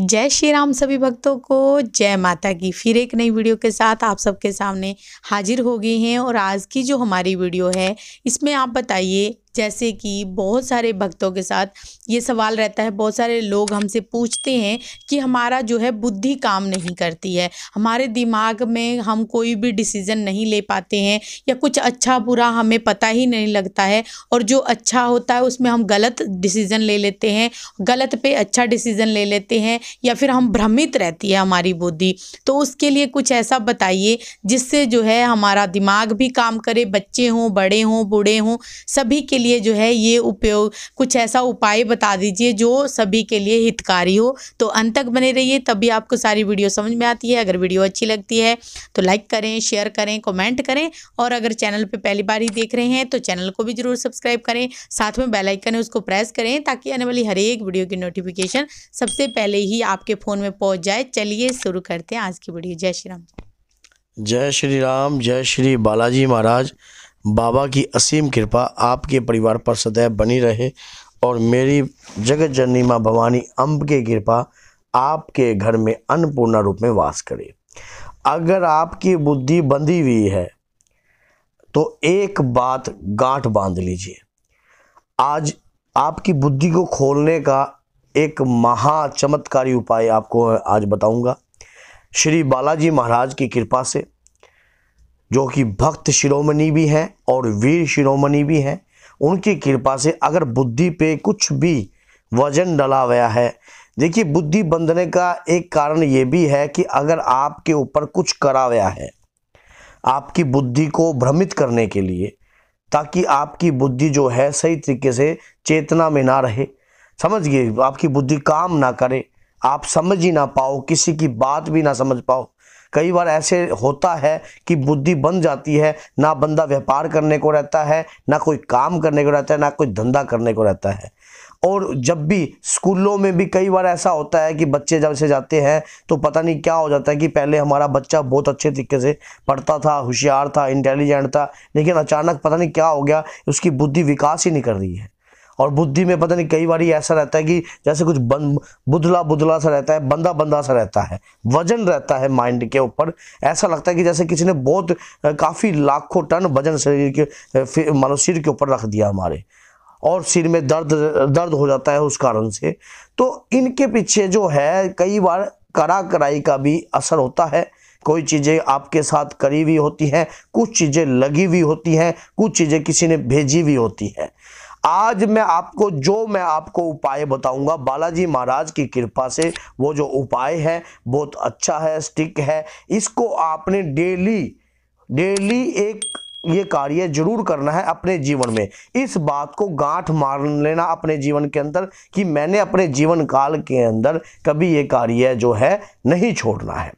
जय श्री राम सभी भक्तों को जय माता की फिर एक नई वीडियो के साथ आप सबके सामने हाजिर हो गई हैं और आज की जो हमारी वीडियो है इसमें आप बताइए जैसे कि बहुत सारे भक्तों के साथ ये सवाल रहता है बहुत सारे लोग हमसे पूछते हैं कि हमारा जो है बुद्धि काम नहीं करती है हमारे दिमाग में हम कोई भी डिसीज़न नहीं ले पाते हैं या कुछ अच्छा बुरा हमें पता ही नहीं लगता है और जो अच्छा होता है उसमें हम गलत डिसीज़न ले लेते हैं गलत पे अच्छा डिसीज़न ले लेते हैं या फिर हम भ्रमित रहती है हमारी बुद्धि तो उसके लिए कुछ ऐसा बताइए जिससे जो है हमारा दिमाग भी काम करे बच्चे हों बड़े हों बूढ़े हों सभी के लिए लिए जो है ये उपयोग कुछ ऐसा उपाय बता दीजिए जो सभी के लिए हितकारी हो तो अंत तक बने रहिए तभी आपको सारी वीडियो समझ में आती है अगर वीडियो अच्छी लगती है तो लाइक करें शेयर करें कमेंट करें और अगर चैनल पर पहली बार ही देख रहे हैं तो चैनल को भी जरूर सब्सक्राइब करें साथ में बेलाइकन है उसको प्रेस करें ताकि आने वाली हर एक वीडियो की नोटिफिकेशन सबसे पहले ही आपके फ़ोन में पहुंच जाए चलिए शुरू करते हैं आज की वीडियो जय श्री राम जय श्री राम जय श्री बालाजी महाराज बाबा की असीम कृपा आपके परिवार पर सदैव बनी रहे और मेरी जगत जननी माँ भवानी अम्ब की कृपा आपके घर में अन्नपूर्णा रूप में वास करे अगर आपकी बुद्धि बंधी हुई है तो एक बात गांठ बांध लीजिए आज आपकी बुद्धि को खोलने का एक महा चमत्कारी उपाय आपको आज बताऊंगा श्री बालाजी महाराज की कृपा से जो कि भक्त शिरोमणि भी हैं और वीर शिरोमणि भी हैं उनकी कृपा से अगर बुद्धि पे कुछ भी वजन डला गया है देखिए बुद्धि बंधने का एक कारण ये भी है कि अगर आपके ऊपर कुछ करा गया है आपकी बुद्धि को भ्रमित करने के लिए ताकि आपकी बुद्धि जो है सही तरीके से चेतना में ना रहे समझिए आपकी बुद्धि काम ना करे आप समझ ही ना पाओ किसी की बात भी ना समझ पाओ कई बार ऐसे होता है कि बुद्धि बन जाती है ना बंदा व्यापार करने को रहता है ना कोई काम करने को रहता है ना कोई धंधा करने को रहता है और जब भी स्कूलों में भी कई बार ऐसा होता है कि बच्चे जब से जाते हैं तो पता नहीं क्या हो जाता है कि पहले हमारा बच्चा बहुत अच्छे तरीके से पढ़ता था होशियार था इंटेलिजेंट था लेकिन अचानक पता नहीं क्या हो गया उसकी बुद्धि विकास ही नहीं कर रही है और बुद्धि में पता नहीं कई बार ऐसा रहता है कि जैसे कुछ बन बुधला बुधला सा रहता है बंदा बंदा सा रहता है वजन रहता है माइंड के ऊपर ऐसा लगता है कि जैसे किसी ने बहुत काफ़ी लाखों टन वजन शरीर के मानो सिर के ऊपर रख दिया हमारे और सिर में दर्द दर्द हो जाता है उस कारण से तो इनके पीछे जो है कई बार करा कराई का भी असर होता है कोई चीज़ें आपके साथ करी हुई होती हैं कुछ चीज़ें लगी हुई होती हैं कुछ चीज़ें किसी ने भेजी हुई होती हैं आज मैं आपको जो मैं आपको उपाय बताऊंगा बालाजी महाराज की कृपा से वो जो उपाय है बहुत अच्छा है स्टिक है इसको आपने डेली डेली एक ये कार्य जरूर करना है अपने जीवन में इस बात को गांठ मार लेना अपने जीवन के अंदर कि मैंने अपने जीवन काल के अंदर कभी ये कार्य जो है नहीं छोड़ना है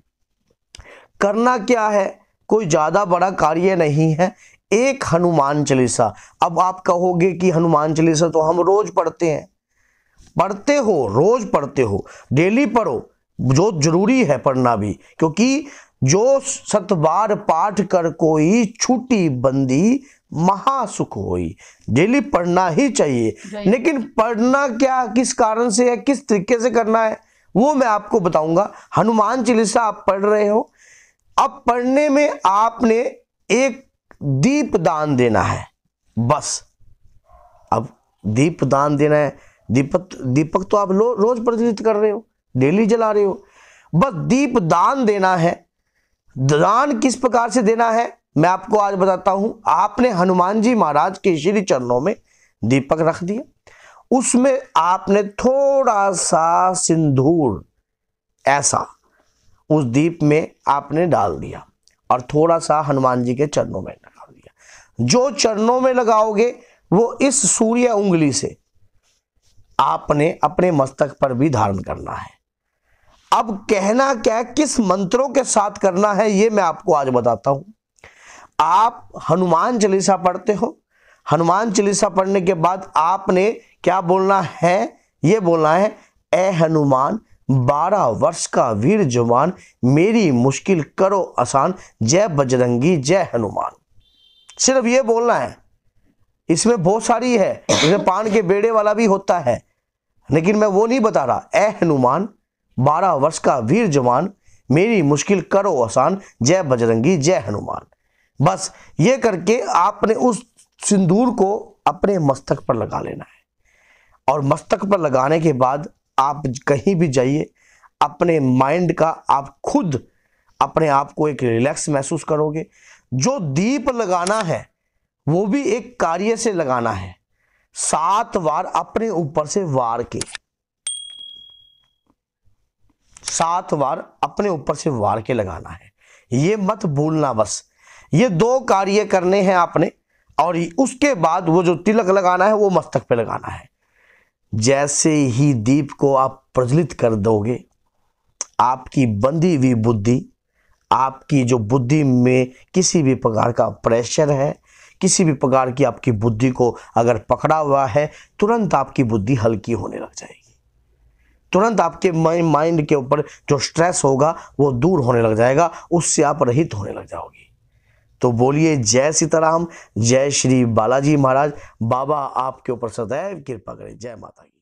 करना क्या है कोई ज़्यादा बड़ा कार्य नहीं है एक हनुमान चालीसा अब आप कहोगे कि हनुमान चालीसा तो हम रोज पढ़ते हैं पढ़ते हो रोज पढ़ते हो डेली पढ़ो जो जरूरी है पढ़ना भी क्योंकि जो सतबार पाठ कर कोई छुट्टी बंदी महासुख होई डेली पढ़ना ही चाहिए लेकिन पढ़ना क्या किस कारण से है किस तरीके से करना है वो मैं आपको बताऊंगा हनुमान चालीसा आप पढ़ रहे हो अब पढ़ने में आपने एक दीप दान देना है बस अब दीप दान देना है दीपक दीपक तो आप रोज प्रज्वलित कर रहे हो डेली जला रहे हो बस दीप दान देना है दान किस प्रकार से देना है मैं आपको आज बताता हूं आपने हनुमान जी महाराज के श्री चरणों में दीपक रख दिया उसमें आपने थोड़ा सा सिंदूर ऐसा उस दीप में आपने डाल दिया और थोड़ा सा हनुमान जी के चरणों में लगा दिया जो चरणों में लगाओगे वो इस सूर्य उंगली से आपने अपने मस्तक पर भी धारण करना है अब कहना क्या किस मंत्रों के साथ करना है ये मैं आपको आज बताता हूं आप हनुमान चालीसा पढ़ते हो हनुमान चालीसा पढ़ने के बाद आपने क्या बोलना है ये बोलना है ए हनुमान बारह वर्ष का वीर जवान मेरी मुश्किल करो आसान जय बजरंगी जय हनुमान सिर्फ ये बोलना है इसमें बहुत सारी है इसमें पान के बेड़े वाला भी होता है लेकिन मैं वो नहीं बता रहा ए हनुमान बारह वर्ष का वीर जवान मेरी मुश्किल करो आसान जय बजरंगी जय हनुमान बस ये करके आपने उस सिंदूर को अपने मस्तक पर लगा लेना है और मस्तक पर लगाने के बाद आप कहीं भी जाइए अपने माइंड का आप खुद अपने आप को एक रिलैक्स महसूस करोगे जो दीप लगाना है वो भी एक कार्य से लगाना है सात बार अपने ऊपर से वार के सात बार अपने ऊपर से वार के लगाना है ये मत भूलना बस ये दो कार्य करने हैं आपने और उसके बाद वो जो तिलक लगाना है वो मस्तक पे लगाना है जैसे ही दीप को आप प्रज्वलित कर दोगे आपकी बंधी हुई बुद्धि आपकी जो बुद्धि में किसी भी प्रकार का प्रेशर है किसी भी प्रकार की आपकी बुद्धि को अगर पकड़ा हुआ है तुरंत आपकी बुद्धि हल्की होने लग जाएगी तुरंत आपके माइंड के ऊपर जो स्ट्रेस होगा वो दूर होने लग जाएगा उससे आप रहित होने लग जाओगे तो बोलिए जय सीताराम जय श्री बालाजी महाराज बाबा आपके ऊपर सदैव कृपा करें जय माता की